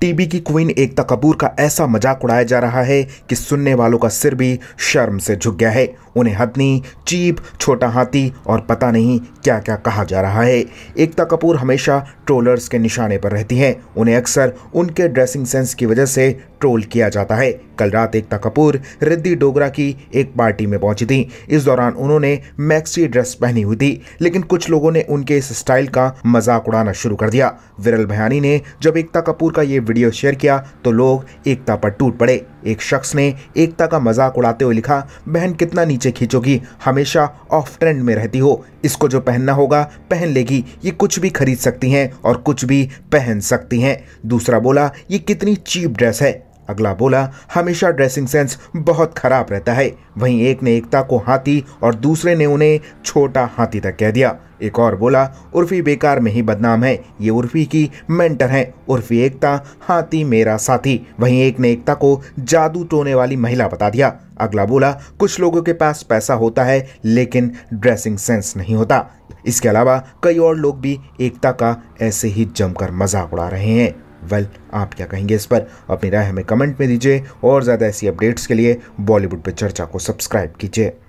TB की queen एकता कपूर का ऐसा मजाक उड़ाया जा रहा है कि सुनने वालों का सिर भी शर्म से झुक गया है उन्हें हथनी चीप छोटा हाथी और पता नहीं क्या क्या कहा जा रहा है एकता कपूर हमेशा ट्रोलर्स के निशाने पर रहती हैं उन्हें अक्सर उनके ड्रेसिंग सेंस की वजह से ट्रोल किया जाता है कल रात एकता कपूर रिद्धि डोगरा की एक पार्टी में पहुंची थी इस दौरान उन्होंने मैक्सी ड्रेस पहनी हुई थी लेकिन कुछ लोगों ने उनके इस स्टाइल का मजाक उड़ाना शुरू कर दिया विरल भयानी ने जब एकता कपूर का ये वीडियो शेयर किया तो लोग एकता पर टूट पड़े एक शख्स ने एकता का मजाक उड़ाते हुए लिखा बहन कितना नीचे नीचे खींचोगी हमेशा ऑफ ट्रेंड में रहती हो इसको जो पहनना होगा पहन लेगी ये कुछ भी खरीद सकती हैं और कुछ भी पहन सकती हैं दूसरा बोला ये कितनी चीप ड्रेस है अगला बोला हमेशा ड्रेसिंग सेंस बहुत खराब रहता है वहीं एक ने एकता को हाथी और दूसरे ने उन्हें छोटा हाथी तक कह दिया एक और बोला उर्फी बेकार में ही बदनाम है ये उर्फी की मेंटर है उर्फी एकता हाथी मेरा साथी वहीं एक ने एकता को जादू टोने वाली महिला बता दिया अगला बोला कुछ लोगों के पास पैसा होता है लेकिन ड्रेसिंग सेंस नहीं होता इसके अलावा कई और लोग भी एकता का ऐसे ही जमकर मजाक उड़ा रहे हैं वेल आप क्या कहेंगे इस पर अपनी राय हमें कमेंट में दीजिए और ज़्यादा ऐसी अपडेट्स के लिए बॉलीवुड पर चर्चा को सब्सक्राइब कीजिए